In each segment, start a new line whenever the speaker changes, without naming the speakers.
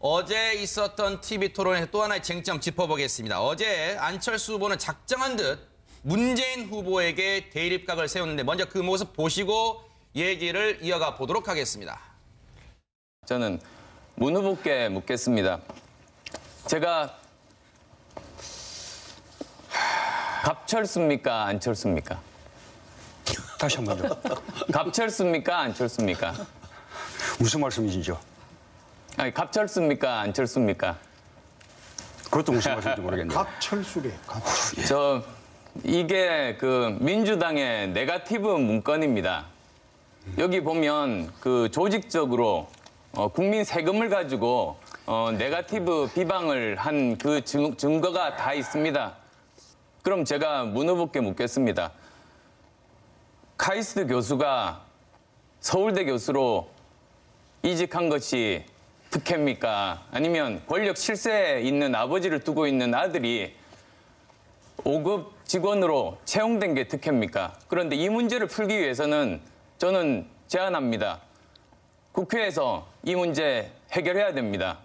어제 있었던 TV 토론의 또 하나의 쟁점 짚어보겠습니다. 어제 안철수 후보는 작정한 듯 문재인 후보에게 대립각을 세웠는데 먼저 그 모습 보시고 얘기를 이어가 보도록 하겠습니다.
저는 문 후보께 묻겠습니다. 제가 갑철수입니까 안철수입니까? 다시 한번 더. 갑철수입니까 안철수입니까? 무슨 말씀이시죠? 아니, 갑철수입니까? 안철수입니까? 그것도 무슨 말인지 모르겠네요. 갑철수래. 갑철수. 저 이게 그 민주당의 네가티브 문건입니다. 여기 보면 그 조직적으로 어, 국민 세금을 가지고 어, 네가티브 비방을 한 그 증거가 다 있습니다. 그럼 제가 문 후보께 묻겠습니다. 카이스트 교수가 서울대 교수로 이직한 것이 특캐입니까 아니면 권력 실세에 있는 아버지를 두고 있는 아들이 5급 직원으로 채용된 게특해입니까 그런데 이 문제를 풀기 위해서는 저는 제안합니다. 국회에서 이 문제 해결해야 됩니다.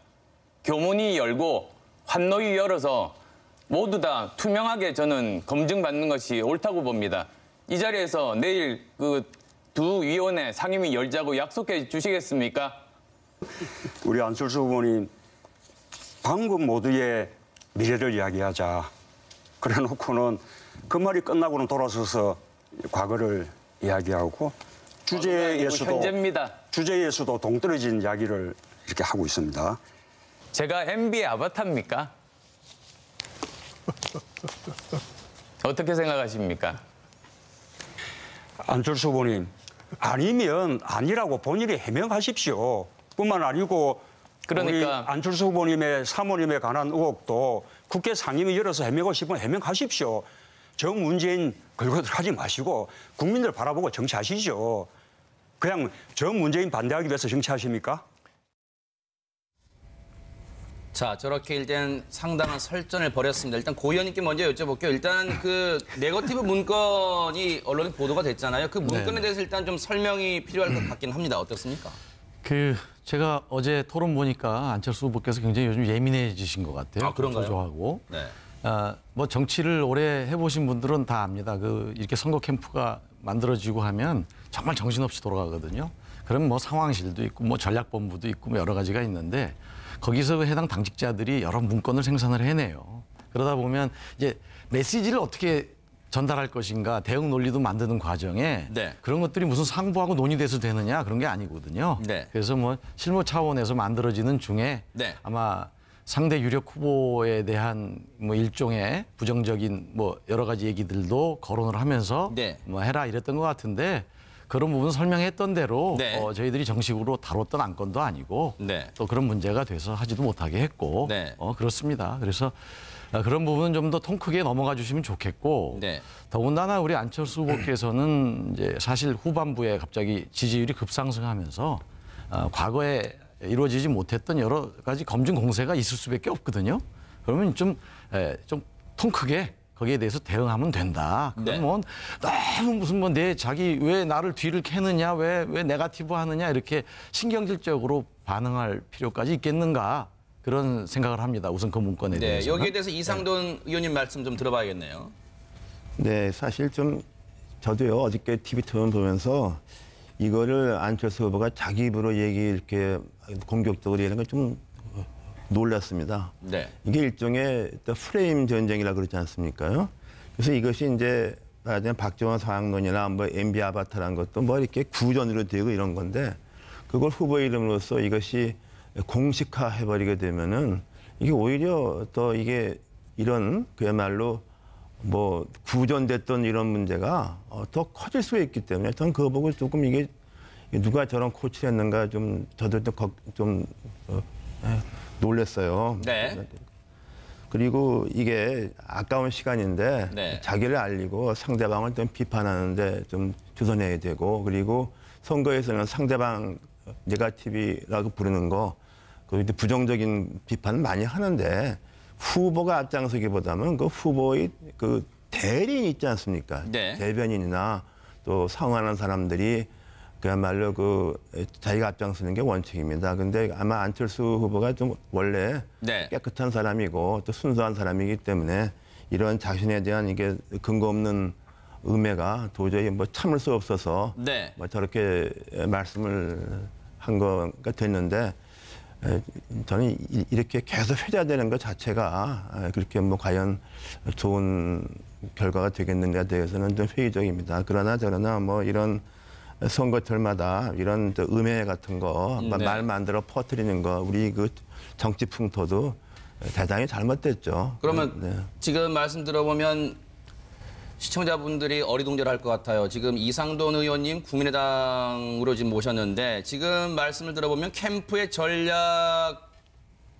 교문이 열고 환노위 열어서 모두 다 투명하게 저는 검증받는 것이 옳다고 봅니다. 이 자리에서 내일 그 두 위원회 상임위 열자고 약속해 주시겠습니까?
우리 안철수 후보님 방금 모두의 미래를 이야기하자. 그래 놓고는 그 말이 끝나고는 돌아서서 과거를 이야기하고 주제에서도 주제에서도 동떨어진 이야기를 이렇게 하고 있습니다.
제가 MB 아바타입니까?
어떻게 생각하십니까? 안철수 후보님 아니면 아니라고 본인이 해명하십시오. 뿐만 아니고 그러니까 안철수 후보님의 사모님에 관한 의혹도 국회 상임위 열어서 해명하고 싶으면 해명하십시오. 저 문재인 걸고 들하지 마시고 국민들 바라보고 정치하시죠. 그냥 저 문재인 반대하기 위해서 정치하십니까?
자, 저렇게 일단 상당한 설전을 벌였습니다. 일단 고 의원님께 먼저 여쭤볼게요. 일단 그 네거티브 문건이 언론에 보도가 됐잖아요. 그 문건에 네. 대해서 일단 좀 설명이 필요할 것 같긴 합니다. 어떻습니까?
그 제가 어제 토론 보니까 안철수 후보께서 굉장히 요즘 예민해지신 것 같아요. 아, 그런가요? 조조하고. 네. 아, 뭐 정치를 오래 해보신 분들은 다 압니다. 그 이렇게 선거 캠프가 만들어지고 하면 정말 정신없이 돌아가거든요. 그럼 뭐 상황실도 있고 뭐 전략본부도 있고 뭐 여러 가지가 있는데 거기서 그 해당 당직자들이 여러 문건을 생산을 해내요. 그러다 보면 이제 메시지를 어떻게 전달할 것인가 대응 논리도 만드는 과정에 네. 그런 것들이 무슨 상부하고 논의돼서 되느냐 그런 게 아니거든요. 네. 그래서 뭐 실무 차원에서 만들어지는 중에 네. 아마 상대 유력 후보에 대한 뭐 일종의 부정적인 뭐 여러 가지 얘기들도 거론을 하면서 네. 뭐 해라 이랬던 것 같은데 그런 부분 설명했던 대로 네. 어, 저희들이 정식으로 다뤘던 안건도 아니고 네. 또 그런 문제가 돼서 하지도 못하게 했고 네. 어, 그렇습니다. 그래서 아, 그런 부분은 좀 더 통 크게 넘어가 주시면 좋겠고 네. 더군다나 우리 안철수 후보께서는 이제 사실 후반부에 갑자기 지지율이 급상승하면서 어, 과거에 이루어지지 못했던 여러 가지 검증 공세가 있을 수밖에 없거든요. 그러면 좀좀 예, 좀통 크게 거기에 대해서 대응하면 된다. 그건 네. 뭐 너무 무슨 뭐내 자기 왜 나를 뒤를 캐느냐 왜 왜 네가티브 하느냐 이렇게 신경질적으로 반응할 필요까지 있겠는가
그런 생각을 합니다. 우선 그 문건에 네, 대해서 여기에
대해서 이상돈 의원님 말씀 좀 들어봐야겠네요.
네, 사실 좀 저도요 어저께 TV 토론 보면서 이거를 안철수 후보가 자기 입으로 얘기 이렇게 공격적으로 얘기하는 건좀 놀랐습니다. 네. 이게 일종의 프레임 전쟁이라 그러지 않습니까요? 그래서 이것이 이제 말하자 박정원 사학론이나 뭐 MB 아바타라는 것도 뭐 이렇게 구전으로 되고 이런 건데 그걸 후보 이름으로써 이것이 공식화 해버리게 되면은 이게 오히려 또 이게 이런 그야말로 뭐 구전됐던 이런 문제가 어, 더 커질 수가 있기 때문에 저는 그거 보고 조금 이게 누가 저런 코치를 했는가 좀 저도 좀좀 좀, 좀 어, 예. 놀랐어요. 네. 그리고 이게 아까운 시간인데 네. 자기를 알리고 상대방을 좀 비판하는데 좀 주선해야 되고 그리고 선거에서는 상대방 네가티비라고 부르는 거 그리고 부정적인 비판 많이 하는데 후보가 앞장서기보다는 그 후보의 그 대리인 있지 않습니까? 네. 대변인이나 또 상황하는 사람들이 그야말로 그 자기가 앞장서는 게 원칙입니다. 근데 아마 안철수 후보가 좀 원래 네. 깨끗한 사람이고 또 순수한 사람이기 때문에 이런 자신에 대한 이게 근거 없는 음해가 도저히 뭐 참을 수 없어서 네. 뭐 저렇게 말씀을 한 거가 됐는데 저는 이렇게 계속 회자되는 것 자체가 그렇게 뭐 과연 좋은 결과가 되겠는가에 대해서는 좀 회의적입니다. 그러나 저러나 뭐 이런 선거철마다 이런 음해 같은 거, 음, 네. 말 만들어 퍼뜨리는 거, 우리 그 정치 풍토도 대단히 잘못됐죠. 그러면 네.
지금 말씀 들어보면 시청자분들이 어리둥절할 것 같아요. 지금 이상돈 의원님 국민의당으로 지금 모셨는데 지금 말씀을 들어보면 캠프의 전략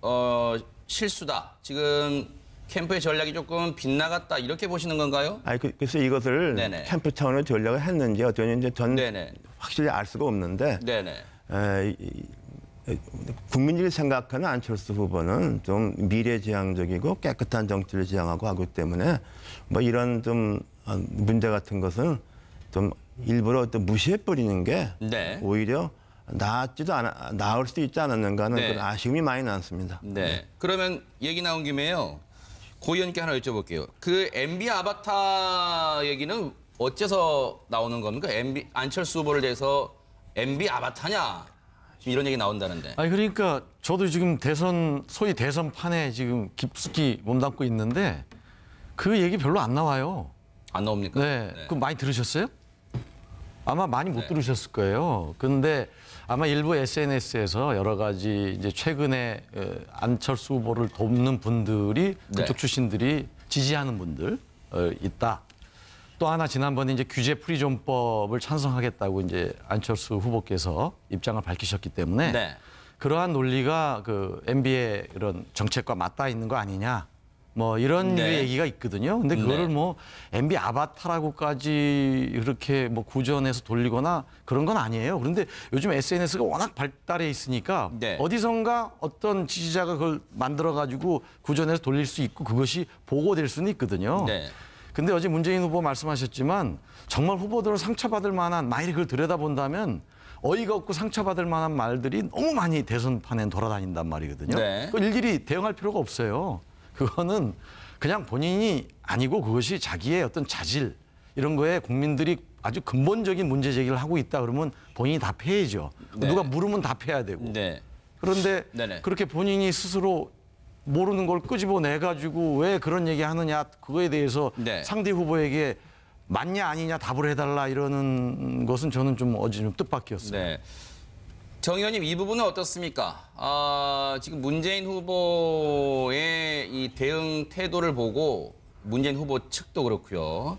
어, 실수다. 지금 캠프의 전략이 조금 빗나갔다 이렇게 보시는 건가요?
아니 그, 그래서 이것을 네네. 캠프 차원의 전략을 했는지 어쩌면 이제 전 네네. 확실히 알 수가 없는데 네네. 에, 국민들이 생각하는 안철수 후보는 좀 미래지향적이고 깨끗한 정치를 지향하고 하기 때문에 뭐 이런 좀 어, 문제 같은 것은 좀 일부러 또 무시해 버리는 게 네. 오히려 나았지도 않아 나을 수도 있지 않았는가 하는 네. 그런 아쉬움이 많이 남습니다.
네. 그러면 얘기 나온 김에요. 고 의원님께 하나 여쭤볼게요. 그 MB 아바타 얘기는 어째서 나오는 겁니까? MB 안철수 후보를 대해서 MB 아바타냐 이런 얘기 나온다는데.
아니 그러니까 저도 지금 대선 소위 대선 판에 지금 깊숙이 몸담고 있는데 그 얘기 별로 안 나와요. 안 나옵니까? 네. 네. 그 많이 들으셨어요? 아마 많이 못 네. 들으셨을 거예요. 근데 아마 일부 SNS에서 여러 가지 이제 최근에 안철수 후보를 돕는 분들이 네. 그쪽 출신들이 지지하는 분들 어, 있다. 또 하나 지난번에 이제 규제 프리존법을 찬성하겠다고 이제 안철수 후보께서 입장을 밝히셨기 때문에 네. 그러한 논리가 그 MB의 이런 정책과 맞닿아 있는 거 아니냐. 뭐 이런 네. 얘기가 있거든요. 근데 네. 그거를 네. 뭐 MB 아바타라고까지 이렇게 뭐 구전해서 돌리거나 그런 건 아니에요. 그런데 요즘 SNS가 워낙 발달해 있으니까 네. 어디선가 어떤 지지자가 그걸 만들어 가지고 구전해서 돌릴 수 있고 그것이 보고될 수는 있거든요. 네. 근데 어제 문재인 후보 말씀하셨지만 정말 후보들은 상처받을 만한 만일에 그걸 들여다본다면 어이가 없고 상처받을 만한 말들이 너무 많이 대선판에 돌아다닌단 말이거든요. 네. 그 일일이 대응할 필요가 없어요. 그거는 그냥 본인이 아니고 그것이 자기의 어떤 자질 이런 거에 국민들이 아주 근본적인 문제 제기를 하고 있다 그러면 본인이 답해야죠. 네. 누가 물으면 답해야 되고. 네. 그런데 네네. 그렇게 본인이 스스로 모르는 걸 끄집어내 가지고 왜 그런 얘기 하느냐 그거에 대해서 네. 상대 후보에게 맞냐 아니냐 답을 해달라 이러는 것은 저는 좀 어제 좀 뜻밖이었어요.
네. 정 의원님 이 부분은 어떻습니까? 아, 지금 문재인 후보의 이 대응 태도를 보고 문재인 후보 측도 그렇고요.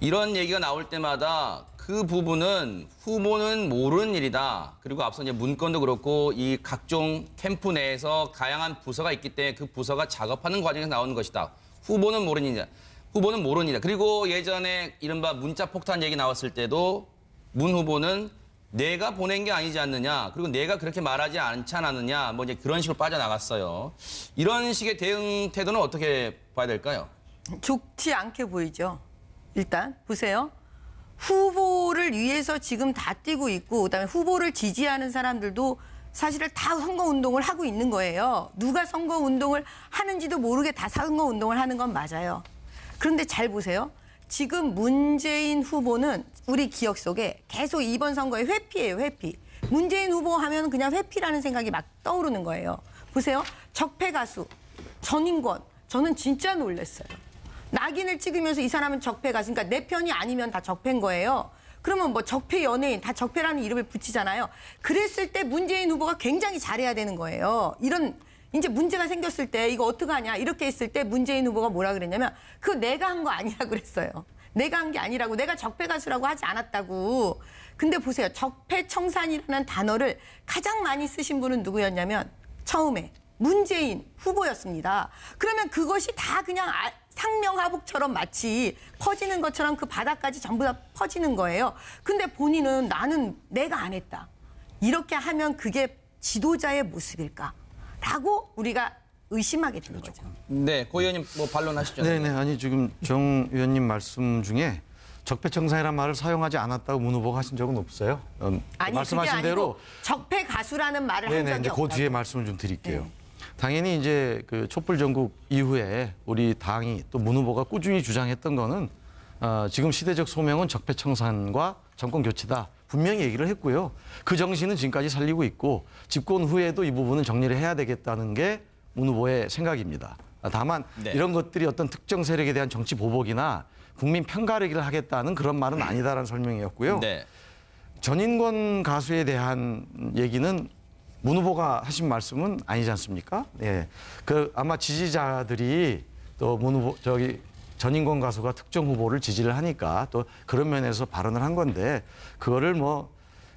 이런 얘기가 나올 때마다 그 부분은 후보는 모르는 일이다. 그리고 앞서 이제 문건도 그렇고 이 각종 캠프 내에서 다양한 부서가 있기 때문에 그 부서가 작업하는 과정에서 나오는 것이다. 후보는 모르는 일 후보는 모르는 다 그리고 예전에 이른바 문자 폭탄 얘기 나왔을 때도 문 후보는 내가 보낸 게 아니지 않느냐 그리고 내가 그렇게 말하지 않지 않았느냐 뭐 이제 그런 식으로 빠져나갔어요. 이런 식의 대응 태도는 어떻게 봐야 될까요?
좋지 않게 보이죠. 일단 보세요. 후보를 위해서 지금 다 뛰고 있고 그다음에 후보를 지지하는 사람들도 사실을 다 선거 운동을 하고 있는 거예요. 누가 선거 운동을 하는지도 모르게 다 선거 운동을 하는 건 맞아요. 그런데 잘 보세요. 지금 문재인 후보는 우리 기억 속에 계속 이번 선거에 회피예요, 회피. 문재인 후보 하면 그냥 회피라는 생각이 막 떠오르는 거예요. 보세요. 적폐 가수, 전인권. 저는 진짜 놀랐어요. 낙인을 찍으면서 이 사람은 적폐 가수. 그러니까 내 편이 아니면 다 적폐인 거예요. 그러면 뭐 적폐 연예인, 다 적폐라는 이름을 붙이잖아요. 그랬을 때 문재인 후보가 굉장히 잘해야 되는 거예요. 이런 이제 문제가 생겼을 때 이거 어떡하냐 이렇게 했을 때 문재인 후보가 뭐라 그랬냐면 그 내가 한 거 아니라고 그랬어요. 내가 한 게 아니라고 내가 적폐 가수라고 하지 않았다고. 근데 보세요. 적폐 청산이라는 단어를 가장 많이 쓰신 분은 누구였냐면 처음에 문재인 후보였습니다. 그러면 그것이 다 그냥 아, 상명하복처럼 마치 퍼지는 것처럼 그 바닥까지 전부 다 퍼지는 거예요. 근데 본인은 나는 내가 안 했다. 이렇게 하면 그게 지도자의 모습일까? 라고 우리가 의심하게 되는 거죠.
네,
고 의원님 뭐 반론하시죠. 네네, 아니 지금 정 의원님 말씀 중에 적폐청산이라는 말을 사용하지 않았다고 문 후보가 하신 적은 없어요. 음, 아니, 말씀하신 대로
적폐 가수라는 말을 네네, 한 네, 적이 없고. 그
뒤에 말씀을 좀 드릴게요. 네. 당연히 이제 그 촛불 전국 이후에 우리 당이 또 문 후보가 꾸준히 주장했던 거는 어, 지금 시대적 소명은 적폐청산과 정권 교체다. 분명히 얘기를 했고요. 그 정신은 지금까지 살리고 있고 집권 후에도 이 부분은 정리를 해야 되겠다는 게 문 후보의 생각입니다. 다만 네. 이런 것들이 어떤 특정 세력에 대한 정치 보복이나 국민 편가르기를 하겠다는 그런 말은 아니다라는 설명이었고요. 네. 전인권 가수에 대한 얘기는 문 후보가 하신 말씀은 아니지 않습니까? 예. 그 아마 지지자들이 또 문 후보 저기 전인권 가수가 특정 후보를 지지를 하니까 또 그런 면에서 발언을 한 건데 그거를 뭐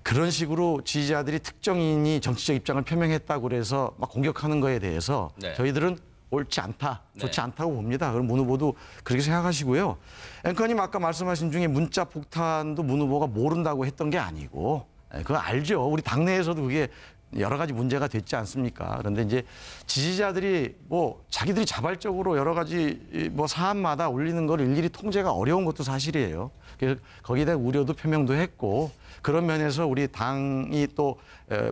그런 식으로 지지자들이 특정인이 정치적 입장을 표명했다고 그래서 막 공격하는 거에 대해서 네. 저희들은 옳지 않다, 네. 좋지 네. 않다고 봅니다. 그럼 문 후보도 그렇게 생각하시고요. 앵커님 아까 말씀하신 중에 문자 폭탄도 문 후보가 모른다고 했던 게 아니고 예, 그거 알죠. 우리 당내에서도 그게 여러 가지 문제가 됐지 않습니까? 그런데 이제 지지자들이 뭐 자기들이 자발적으로 여러 가지 뭐 사안마다 올리는 걸 일일이 통제가 어려운 것도 사실이에요. 그래서 거기에 대한 우려도 표명도 했고 그런 면에서 우리 당이 또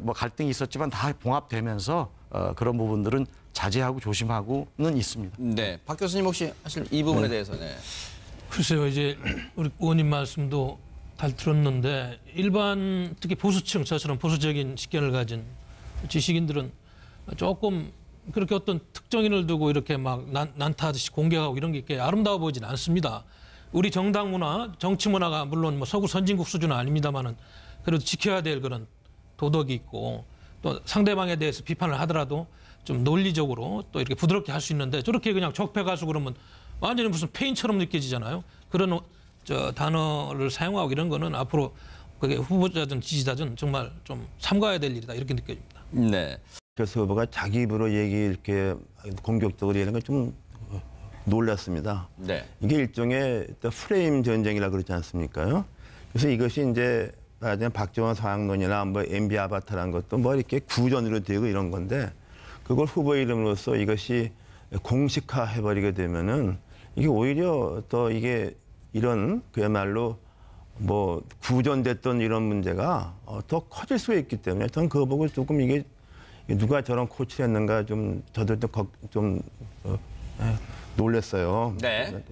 뭐 갈등이 있었지만 다 봉합되면서 어 그런 부분들은 자제하고 조심하고는 있습니다. 네, 박 교수님 혹시 사실 이 부분에 네. 대해서 네.
글쎄요, 이제 우리 의원님 말씀도 잘 들었는데 일반 특히 보수층 저처럼 보수적인 식견을 가진 지식인들은 조금 그렇게 어떤 특정인을 두고 이렇게 막 난, 난타하듯이 공격하고 이런 게 이렇게 아름다워 보이진 않습니다. 우리 정당 문화, 정치 문화가 물론 뭐 서구 선진국 수준은 아닙니다만은 그래도 지켜야 될 그런 도덕이 있고 또 상대방에 대해서 비판을 하더라도 좀 논리적으로 또 이렇게 부드럽게 할 수 있는데 저렇게 그냥 적폐 가수 그러면 완전히 무슨 폐인처럼 느껴지잖아요. 그런 저 단어를 사용하고 이런 거는 앞으로 그게 후보자든 지지자든 정말 좀 삼가야 해될 일이다 이렇게 느껴집니다.
네. 그래서 후보가 자기 입으로 얘기 이렇게 공격적으로 얘기하는 건좀 놀랐습니다. 네. 이게 일종의 프레임 전쟁이라 그러지 않습니까요? 그래서 이것이 이제 말하자면 박정원 사학론이나 뭐 MB 아바타라는 것도 뭐 이렇게 구전으로 되고 이런 건데 그걸 후보 이름으로써 이것이 공식화해버리게 되면은 이게 오히려 더 이게 이런 그야말로 뭐 구전됐던 이런 문제가 어, 더 커질 수 있기 때문에 저는 그거 보고 조금 이게 누가 저런 코치를 했는가 좀 저들도 좀 어, 예, 놀랬어요. 네.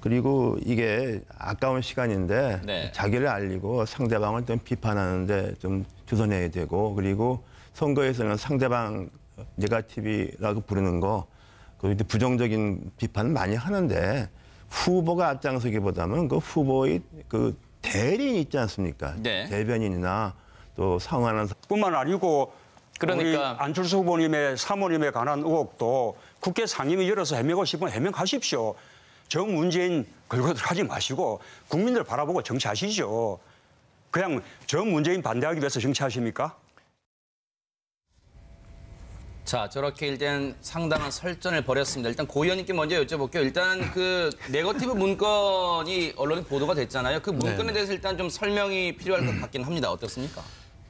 그리고 이게 아까운 시간인데 네. 자기를 알리고 상대방을 좀 비판하는데 좀 조선해야 되고 그리고 선거에서는 상대방 네가티비라고 부르는 거 그리고 부정적인 비판 을 많이 하는데 후보가 앞장서기보다는 그 후보의 그 대리인 있지 않습니까? 네. 대변인이나 또 상하는 뿐만 아니고 그러니까 우리
안철수 후보님의 사모님에 관한 의혹도 국회 상임위 열어서 해명하고 싶으면 해명하십시오. 정문재인 걸고 들하지 마시고 국민들 바라보고 정치하시죠. 그냥 정문재인 반대하기 위해서 정치하십니까?
자, 저렇게 일단 상당한 설전을 벌였습니다. 일단 고 의원님께 먼저 여쭤볼게요. 일단 그 네거티브 문건이 언론에 보도가 됐잖아요. 그 문건에 네 대해서 일단 좀 설명이 필요할 것 같긴 합니다. 어떻습니까?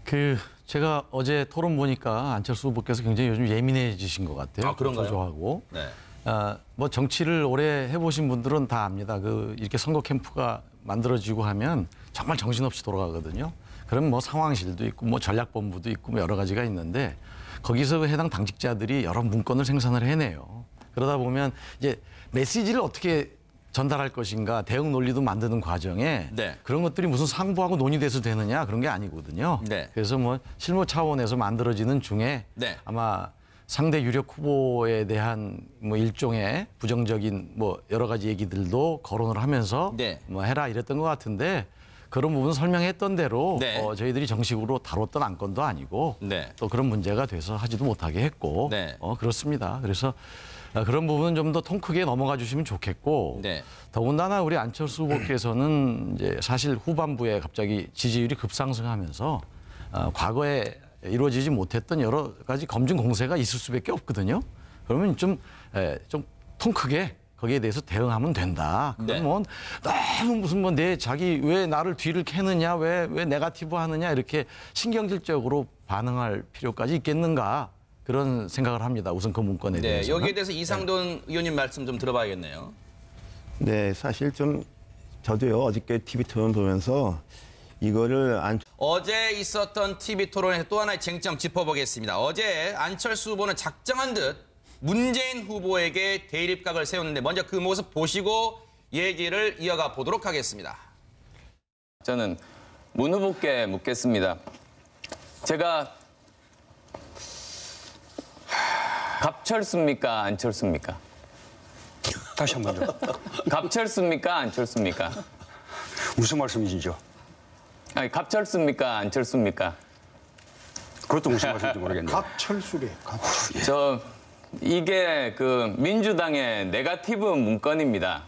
그 제가 어제 토론 보니까 안철수 후보께서 굉장히 요즘 예민해지신 것 같아요. 아, 그런가요? 조조하고. 네. 아, 뭐 정치를 오래 해보신 분들은 다 압니다. 그 이렇게 선거 캠프가 만들어지고 하면 정말 정신없이 돌아가거든요. 그럼 뭐 상황실도 있고 뭐 전략본부도 있고 뭐 여러 가지가 있는데 거기서 해당 당직자들이 여러 문건을 생산을 해내요. 그러다 보면 이제 메시지를 어떻게 전달할 것인가 대응 논리도 만드는 과정에 네. 그런 것들이 무슨 상부하고 논의돼서 되느냐 그런 게 아니거든요. 네. 그래서 뭐 실무 차원에서 만들어지는 중에 네. 아마 상대 유력 후보에 대한 뭐 일종의 부정적인 뭐 여러 가지 얘기들도 거론을 하면서 네. 뭐 해라 이랬던 것 같은데 그런 부분 설명했던 대로 네. 어, 저희들이 정식으로 다뤘던 안건도 아니고 네. 또 그런 문제가 돼서 하지도 못하게 했고 네. 어, 그렇습니다. 그래서 아, 그런 부분은 좀 더 통 크게 넘어가 주시면 좋겠고 네. 더군다나 우리 안철수 후보께서는 이제 사실 후반부에 갑자기 지지율이 급상승하면서 어, 과거에 이루어지지 못했던 여러 가지 검증 공세가 있을 수밖에 없거든요. 그러면 좀좀 예, 좀통 크게 거기에 대해서 대응하면 된다. 그건 네. 뭐 너무 무슨 뭐내 자기 왜 나를 뒤를 캐느냐 왜 왜 네가티브 하느냐 이렇게 신경질적으로 반응할 필요까지 있겠는가 그런 생각을 합니다.
우선 그 문건에 네, 대해서. 여기에
대해서 네. 이상돈 의원님 말씀 좀 들어봐야겠네요.
네, 사실 좀 저도요 어저께 TV 토론 보면서 이거를 안
어제 있었던 TV 토론에서 또 하나의 쟁점 짚어보겠습니다. 어제 안철수 후보는 작정한 듯 문재인 후보에게 대립각을 세웠는데 먼저 그 모습 보시고 얘기를 이어가 보도록 하겠습니다.
저는 문 후보께 묻겠습니다. 제가 갑철수입니까 안철수입니까? 다시 한 번요. 갑철수입니까 안철수입니까? 무슨 말씀이시죠? 아니 갑철수입니까 안철수입니까? 그것도 무슨 말씀인지 모르겠네요. 갑철수래. 갑철수. 저 이게 그 민주당의 네가티브 문건입니다.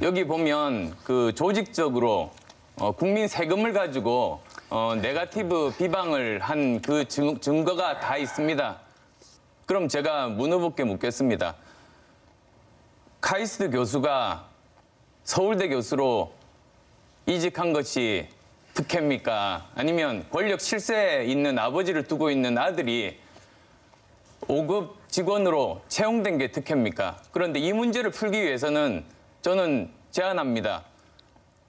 여기 보면 그 조직적으로 어, 국민 세금을 가지고 어, 네가티브 비방을 한 그 증거가 다 있습니다. 그럼 제가 문 후보께 묻겠습니다. 카이스트 교수가 서울대 교수로 이직한 것이 특혜입니까? 아니면 권력 실세에 있는 아버지를 두고 있는 아들이 5급 직원으로 채용된 게특혜입니까 그런데 이 문제를 풀기 위해서는 저는 제안합니다.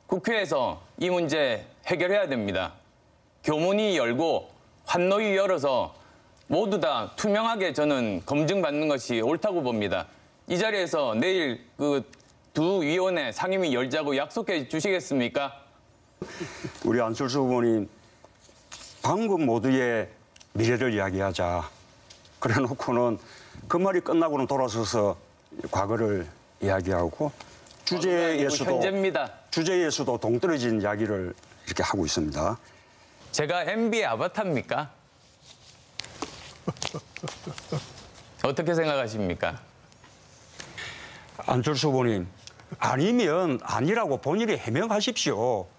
국회에서 이 문제 해결해야 됩니다. 교문이 열고 환노위 열어서 모두 다 투명하게 저는 검증받는 것이 옳다고 봅니다. 이 자리에서 내일 그 두 위원회 상임위 열자고 약속해 주시겠습니까?
우리 안철수 후보님 방금 모두의 미래를 이야기하자. 그래 놓고는 그 말이 끝나고는 돌아서서 과거를 이야기하고 주제에서도 주제에서도 동떨어진 이야기를 이렇게 하고 있습니다.
제가 MB 아바타입니까?
어떻게 생각하십니까? 안철수 본인 아니면 아니라고 본인이 해명하십시오.